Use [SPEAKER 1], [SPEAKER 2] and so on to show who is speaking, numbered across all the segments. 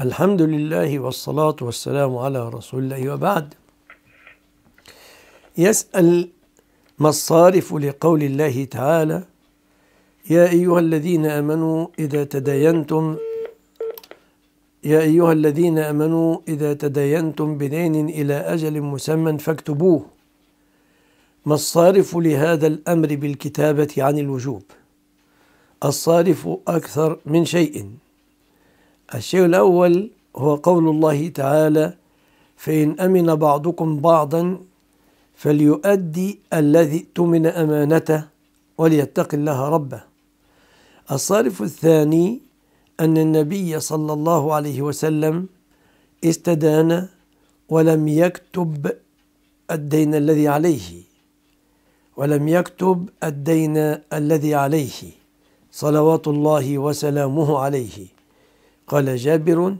[SPEAKER 1] الحمد لله والصلاة والسلام على رسول الله وبعد يسأل ما الصارف لقول الله تعالى يا أيها الذين آمنوا إذا تداينتم يا أيها الذين آمنوا إذا تداينتم بدين إلى أجل مسمى فاكتبوه ما الصارف لهذا الأمر بالكتابة عن الوجوب الصارف أكثر من شيء الشيء الأول هو قول الله تعالى فإن أمن بعضكم بعضا فليؤدي الذي ائتمن أمانته وليتق الله ربه الصارف الثاني أن النبي صلى الله عليه وسلم استدان ولم يكتب الدين الذي عليه ولم يكتب الدين الذي عليه صلوات الله وسلامه عليه قال جابر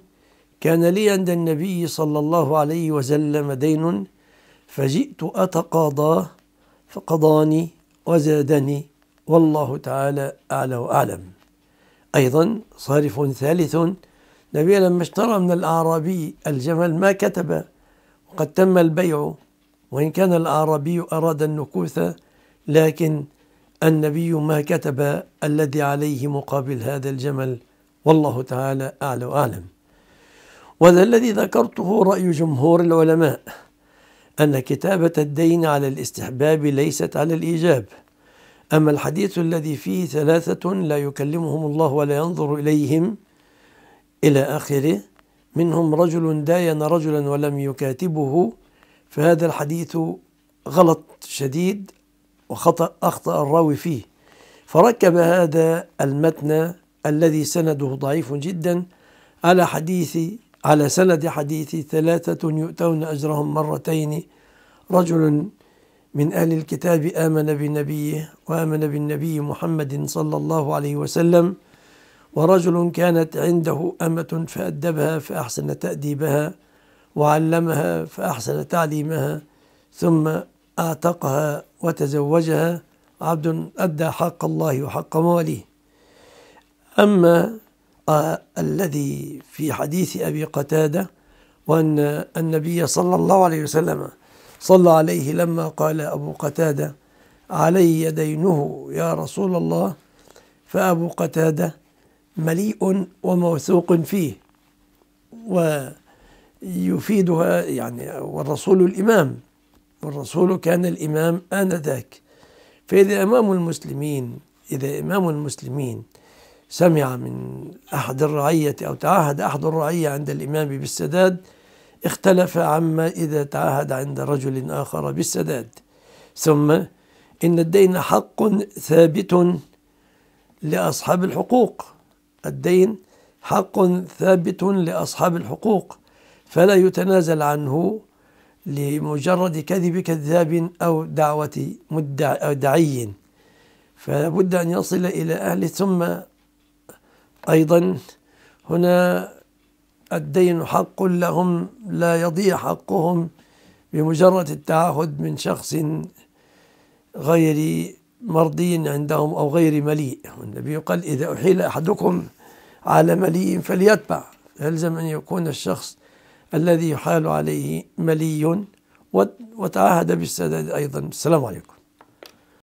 [SPEAKER 1] كان لي عند النبي صلى الله عليه وسلم دين فجئت أتقاضاه فقضاني وزادني والله تعالى أعلى وأعلم أيضا صارف ثالث نبي لما اشترى من الأعرابي الجمل ما كتب وقد تم البيع وإن كان الأعرابي أراد النكوث لكن النبي ما كتب الذي عليه مقابل هذا الجمل والله تعالى أعلى وأعلم وذا الذي ذكرته رأي جمهور العلماء أن كتابة الدين على الاستحباب ليست على الإيجاب أما الحديث الذي فيه ثلاثة لا يكلمهم الله ولا ينظر إليهم إلى آخره منهم رجل داين رجلا ولم يكاتبه فهذا الحديث غلط شديد وخطأ أخطأ الراوي فيه فركب هذا المتن الذي سنده ضعيف جدا على حديث على سند حديث ثلاثة يؤتون أجرهم مرتين رجل من أهل الكتاب آمن بنبيه وآمن بالنبي محمد صلى الله عليه وسلم ورجل كانت عنده أمة فأدبها فأحسن تأديبها وعلمها فأحسن تعليمها ثم أعتقها وتزوجها عبد أدى حق الله وحق مواليه أما آه، الذي في حديث أبي قتادة وأن النبي صلى الله عليه وسلم صلى عليه لما قال أبو قتادة علي دينه يا رسول الله فأبو قتادة مليء وموثوق فيه ويفيدها يعني والرسول الإمام والرسول كان الإمام آنذاك فإذا إمام المسلمين إذا إمام المسلمين سمع من أحد الرعية أو تعاهد أحد الرعية عند الإمام بالسداد اختلف عما إذا تعاهد عند رجل آخر بالسداد ثم إن الدين حق ثابت لأصحاب الحقوق الدين حق ثابت لأصحاب الحقوق فلا يتنازل عنه لمجرد كذب كذاب أو دعوة مدعي أو دعي فلا بد أن يصل إلى أهله ثم أيضا هنا الدين حق لهم لا يضيع حقهم بمجرد التعهد من شخص غير مرضي عندهم أو غير مليء والنبي قال إذا أحيل أحدكم على مليء فليتبع يلزم أن يكون الشخص الذي يحال عليه ملي وتعهد بالسداد أيضا السلام عليكم